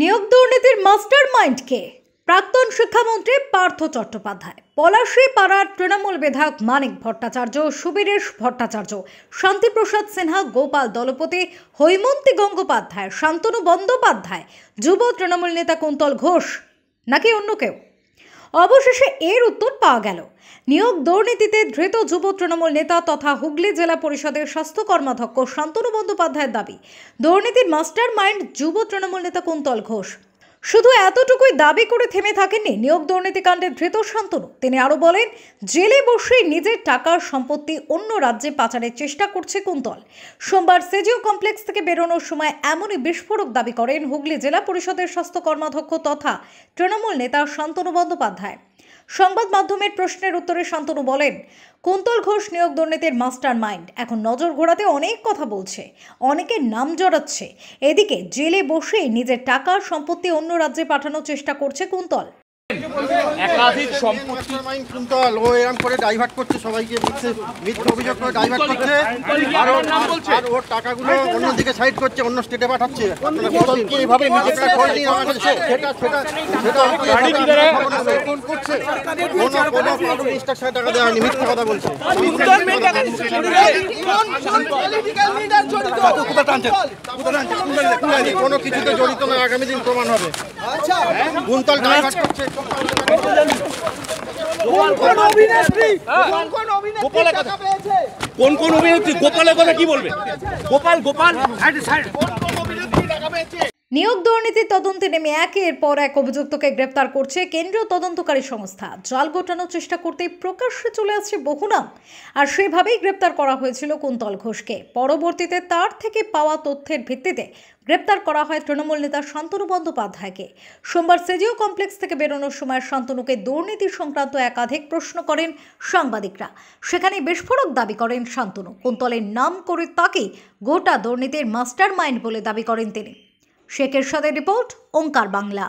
নিয়োগ দুর্নীতির master mind কে প্রাক্তন শিক্ষামন্ত্রী পার্থ চট্টোপাধ্যায় পলাশী পাড়ার তৃণমূল বিধায়ক মানিক ভট্টাচার্য সুবীরেশ ভট্টাচার্য শান্তিপ্রসাদ সিনহা গোপাল দলপতি হৈমন্তী গঙ্গোপাধ্যায় শান্তনু বন্দ্যোপাধ্যায় যুব তৃণমূল নেতা কুন্তল ঘোষ নাকি অন্য কেউ অবশেষে এর উত্তর পাওয়া গেল নিয়োগ দুর্নীতিতে ধৃত যুব তৃণমূল নেতা তথা হুগলি জেলা পরিষদের স্বাস্থ্য কর্মাধ্যক্ষ শান্তনু বন্দ্যোপাধ্যায়ের দাবি দুর্নীতির মাস্টার মাইন্ড যুব তৃণমূল নেতা কুন্তল ঘোষ শুধু এতটুকুই দাবি করে থেমে থাকেননি নিয়োগ দুর্নীতিকাণ্ডের ধৃত শান্তনু তিনি আরও বলেন জেলে বসে নিজের টাকার সম্পত্তি অন্য রাজ্যে পাচারের চেষ্টা করছে কুন্তল সোমবার সেজিও কমপ্লেক্স থেকে বেরোনোর সময় এমনই বিস্ফোরক দাবি করেন হুগলি জেলা পরিষদের স্বাস্থ্য কর্মাধ্যক্ষ তথা তৃণমূল নেতা শান্তনু বন্দ্যোপাধ্যায় সংবাদ মাধ্যমের প্রশ্নের উত্তরে শান্তনু বলেন কুন্তল ঘোষ নিয়োগ দুর্নীতির মাস্টার মাইন্ড এখন নজর ঘোরাতে অনেক কথা বলছে অনেকের নাম জড়াচ্ছে এদিকে জেলে বসে নিজের টাকা সম্পত্তি অন্য রাজ্যে পাঠানোর চেষ্টা করছে কুন্তল একাধিক সম্পত্তি ও এরকম করে ডাইভার্ট করছে সবাইকে মিথ্যে মিথ্যে অভিযোগ করে ডাইভার্ট করছে আর ওর নাম বলছে আর ওর টাকাগুলো অন্যদিকে সাইড করছে অন্য স্টেটে পাঠাচ্ছে এইভাবে আমার কাছে সেটা সেটা সেটা কোন করছে কোন টাকা দেওয়া হয়নি কথা বলছে কোনো কিছুতে জড়িত না আগামী দিন প্রমাণ হবে আচ্ছা, কোন হ্যাঁ? কোন হ্যাঁ। অভিনেত্রী হ্যাঁ। কোন কোন অভিনেত্রী গোপালের কথা কি বলবে গোপাল গোপাল সাইড সাইড নিয়োগ দুর্নীতি তদন্তে নেমে একের পর এক অভিযুক্তকে গ্রেপ্তার করছে কেন্দ্রীয় তদন্তকারী সংস্থা জাল গোটানোর চেষ্টা করতে প্রকাশ্যে চলে আসছে বহু নাম আর সেভাবেই গ্রেপ্তার করা হয়েছিল কুন্তল ঘোষকে পরবর্তীতে তার থেকে পাওয়া তথ্যের ভিত্তিতে গ্রেপ্তার করা হয় তৃণমূল নেতা শান্তনু বন্দ্যোপাধ্যায়কে সোমবার সেজিও কমপ্লেক্স থেকে বেরোনোর সময় শান্তনুকে দুর্নীতি সংক্রান্ত একাধিক প্রশ্ন করেন সাংবাদিকরা সেখানে বিস্ফোরক দাবি করেন শান্তনু কুন্তলের নাম করে তাকে গোটা দুর্নীতির মাস্টার মাইন্ড বলে দাবি করেন তিনি শেখের সাথে রিপোর্ট ওঙ্কার বাংলা